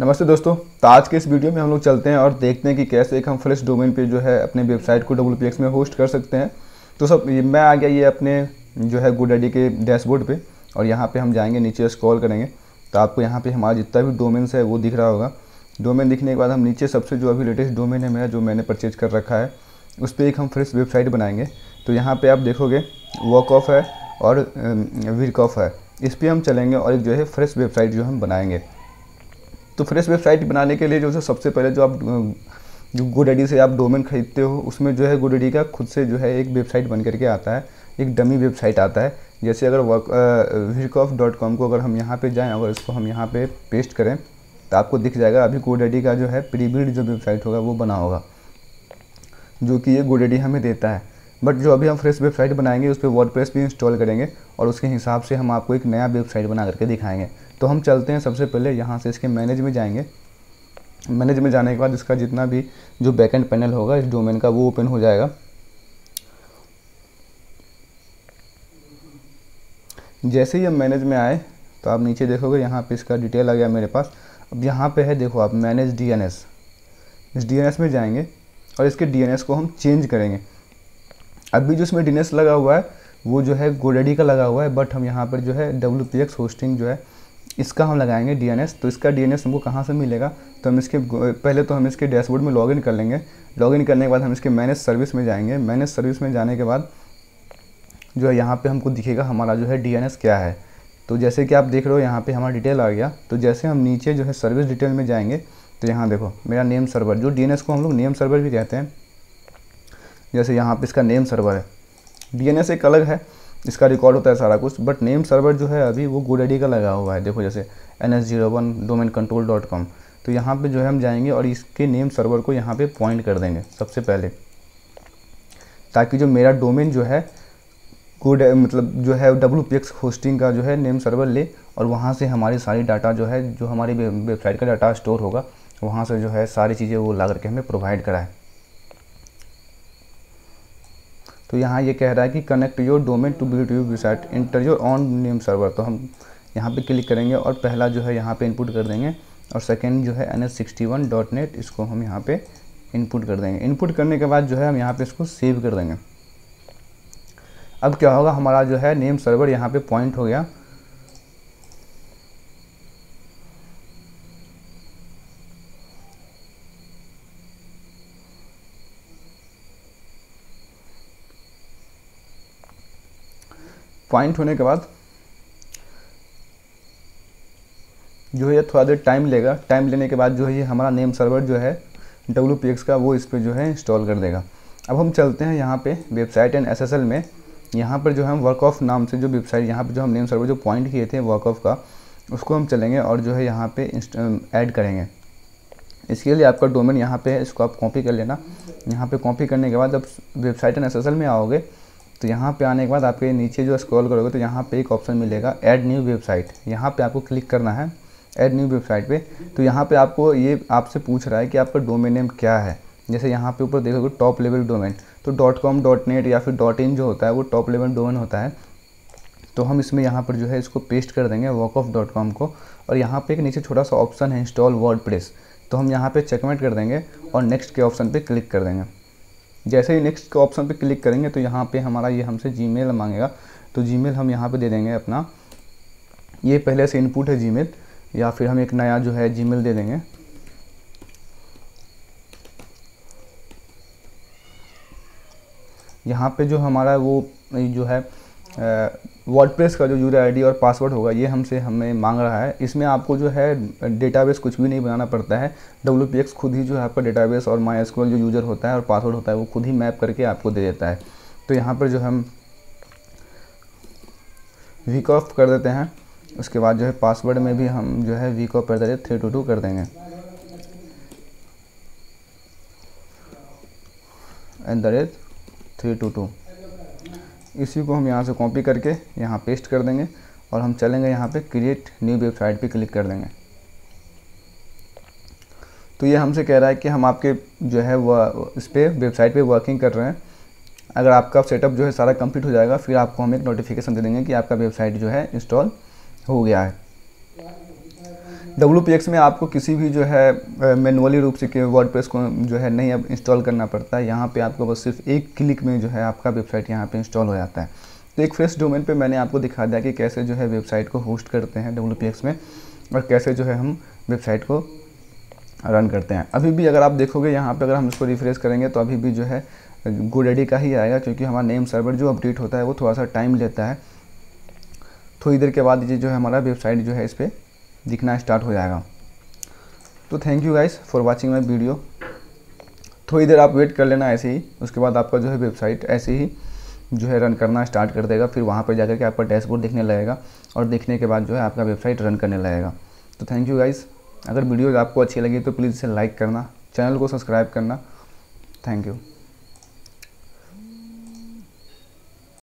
नमस्ते दोस्तों तो आज के इस वीडियो में हम लोग चलते हैं और देखते हैं कि कैसे एक हम फ्रेश डोमेन पे जो है अपने वेबसाइट को डब्ल्यू में होस्ट कर सकते हैं तो सब मैं आ गया ये अपने जो है गुडाडी के डैशबोर्ड पे और यहाँ पे हम जाएंगे नीचे स्क्रॉल करेंगे तो आपको यहाँ पे हमारा जितना भी डोमेन्स है वो दिख रहा होगा डोमेन दिखने के बाद हम नीचे सबसे जो अभी लेटेस्ट डोमेन है मेरा जो मैंने परचेज कर रखा है उस पर एक हम फ्रेश वेबसाइट बनाएंगे तो यहाँ पर आप देखोगे वॉक ऑफ है और वीक ऑफ है इस पर हम चलेंगे और एक जो है फ्रेश वेबसाइट जो हम बनाएंगे तो फ्रेश वेबसाइट बनाने के लिए जो है सबसे पहले जो आप जो गोडेडी से आप डोमेन खरीदते हो उसमें जो है गोडेडी का खुद से जो है एक वेबसाइट बन करके आता है एक डमी वेबसाइट आता है जैसे अगर वर्क वीकऑफ डॉट कॉम को अगर हम यहाँ पे जाएं और इसको हम यहाँ पे पेस्ट करें तो आपको दिख जाएगा अभी गोडेडी का जो है प्रीबिल्ड जो वेबसाइट होगा वो बना होगा जो कि ये गोडेडी हमें देता है बट जो अभी हम फ्रेश वेबसाइट बनाएंगे उस पर वर्ड भी इंस्टॉल करेंगे और उसके हिसाब से हम आपको एक नया वेबसाइट बना करके दिखाएंगे तो हम चलते हैं सबसे पहले यहाँ से इसके मैनेज में जाएंगे मैनेज में जाने के बाद इसका जितना भी जो बैकेंड पैनल होगा इस डोमेन का वो ओपन हो जाएगा जैसे ही हम मैनेज में आए तो आप नीचे देखोगे यहाँ पे इसका डिटेल आ गया मेरे पास अब यहाँ पे है देखो आप मैनेज डीएनएस इस डीएनएस में जाएंगे और इसके डीएनएस को हम चेंज करेंगे अभी जो इसमें डीएनएस लगा हुआ है वो जो है गोडेडी का लगा हुआ है बट हम यहाँ पर जो है डब्ल्यू होस्टिंग जो है इसका हम लगाएंगे डी तो इसका डी हमको कहाँ से मिलेगा तो हम इसके पहले तो हम इसके डैशबोर्ड में लॉगिन कर लेंगे लॉगिन करने के बाद हम इसके मैनेज सर्विस में जाएंगे मैनेज सर्विस में जाने के बाद जो है यहाँ पे हमको दिखेगा हमारा जो है डी क्या है तो जैसे कि आप देख रहे हो यहाँ पे हमारा डिटेल आ गया तो जैसे हम नीचे जो है सर्विस डिटेल में जाएंगे तो यहाँ देखो मेरा नेम सर्वर जो डी को हम लोग नेम सर्वर भी कहते हैं जैसे यहाँ पर इसका नेम सर्वर है डी एक अलग है इसका रिकॉर्ड होता है सारा कुछ बट नेम सर्वर जो है अभी वो आईडी का लगा हुआ है देखो जैसे N S zero one domain control dot com तो यहाँ पे जो है हम जाएंगे और इसके नेम सर्वर को यहाँ पे पॉइंट कर देंगे सबसे पहले ताकि जो मेरा डोमेन जो है गुड मतलब जो है डब्ल्यू पी एक्स होस्टिंग का जो है नेम सर्वर ले और वहाँ से हमारी सारी डाटा जो है जो हमारी वेबसाइट का डाटा स्टोर होगा वहाँ से जो है सारी चीज़ें वो ला करके हमें प्रोवाइड कराए तो यहाँ ये कह रहा है कि connect your domain to to website enter your own name server तो हम यहाँ पे क्लिक करेंगे और पहला जो है यहाँ पे इनपुट कर देंगे और सेकेंड जो है N S sixty one dot net इसको हम यहाँ पे इनपुट कर देंगे इनपुट करने के बाद जो है हम यहाँ पे इसको सेव कर देंगे अब क्या होगा हमारा जो है नेम सर्वर यहाँ पे पॉइंट हो गया पॉइंट होने के बाद जो है थोड़ा देर टाइम लेगा टाइम लेने के बाद जो है ये हमारा नेम सर्वर जो है डब्ल्यू का वो इस पर जो है इंस्टॉल कर देगा अब हम चलते हैं यहाँ पे वेबसाइट एंड एसएसएल में यहाँ पर जो हम वर्क ऑफ नाम से जो वेबसाइट यहाँ पर जो हम नेम सर्वर जो पॉइंट किए थे वर्क ऑफ का उसको हम चलेंगे और जो है यहाँ पे ऐड करेंगे इसके लिए आपका डोमेन यहाँ पे है इसको आप कॉपी कर लेना यहाँ पे कॉपी करने के बाद जब वेबसाइट एंड एस में आओगे तो यहाँ पे आने के बाद आपके नीचे जो स्क्रॉल करोगे तो यहाँ पे एक ऑप्शन मिलेगा ऐड न्यू वेबसाइट यहाँ पे आपको क्लिक करना है ऐड न्यू वेबसाइट पे तो यहाँ पे आपको ये आपसे पूछ रहा है कि आपका डोमेन नेम क्या है जैसे यहाँ पे ऊपर देखोगे टॉप लेवल डोमेन तो डॉट कॉम डॉट नेट या फिर डॉट इन जो होता है वो टॉप लेवल डोमेन होता है तो हम इसमें यहाँ पर जो है इसको पेस्ट कर देंगे वॉक ऑफ डॉट कॉम को और यहाँ पर एक नीचे छोटा सा ऑप्शन है इंस्टॉल वर्ड तो हम यहाँ पर चेकमेट कर देंगे और नेक्स्ट के ऑप्शन पर क्लिक कर देंगे जैसे ही नेक्स्ट के ऑप्शन पे क्लिक करेंगे तो यहाँ पे हमारा ये हमसे जीमेल मांगेगा तो जीमेल हम यहाँ पे दे देंगे अपना ये पहले से इनपुट है जीमेल या फिर हम एक नया जो है जीमेल दे देंगे यहाँ पे जो हमारा वो जो है वर्डप्रेस का जो यूजर आईडी और पासवर्ड होगा ये हमसे हमें मांग रहा है इसमें आपको जो है डेटाबेस कुछ भी नहीं बनाना पड़ता है डब्ल्यू खुद ही जो है आपका डेटाबेस और माई जो यूज़र होता है और पासवर्ड होता है वो खुद ही मैप करके आपको दे देता है तो यहाँ पर जो हम वीक ऑफ कर देते हैं उसके बाद जो है पासवर्ड में भी हम जो है वीक ऑफ कर देते थ्री टू टू कर देंगे at the rate three two two इसी को हम यहाँ से कॉपी करके यहाँ पेस्ट कर देंगे और हम चलेंगे यहाँ पे क्रिएट न्यू वेबसाइट पे क्लिक कर देंगे तो ये हमसे कह रहा है कि हम आपके जो है वह इस पर वेबसाइट पे वर्किंग कर रहे हैं अगर आपका सेटअप जो है सारा कंप्लीट हो जाएगा फिर आपको हम एक नोटिफिकेशन दे देंगे कि आपका वेबसाइट जो है इंस्टॉल हो गया है डब्ल्यू में आपको किसी भी जो है मैनुअली रूप से वर्ड को जो है नहीं अब इंस्टॉल करना पड़ता है यहाँ पे आपको बस सिर्फ एक क्लिक में जो है आपका वेबसाइट यहाँ पर इंस्टॉल हो जाता है तो एक फ्रेश डोमेन पे मैंने आपको दिखा दिया कि कैसे जो है वेबसाइट को होस्ट करते हैं डब्ल्यू में और कैसे जो है हम वेबसाइट को रन करते हैं अभी भी अगर आप देखोगे यहाँ पर अगर हम इसको रिफ्रेश करेंगे तो अभी भी जो है गोडेडी का ही आएगा क्योंकि हमारा नेम सर्वर जो अपडेट होता है वो थोड़ा सा टाइम लेता है थोड़ी तो देर के बाद ये जो है हमारा वेबसाइट जो है इस पर दिखना स्टार्ट हो जाएगा तो thank you guys for watching my video थोड़ी देर आप वेट कर लेना ऐसे ही उसके बाद आपका जो है वेबसाइट ऐसे ही जो है रन करना स्टार्ट कर देगा फिर वहाँ पर जाकर के आपका डैशबोर्ड दिखने लगेगा और देखने के बाद जो है आपका वेबसाइट रन करने लगेगा तो थैंक यू गाइज़ अगर वीडियो आपको अच्छी लगी तो प्लीज़ इसे लाइक करना चैनल को सब्सक्राइब करना थैंक यू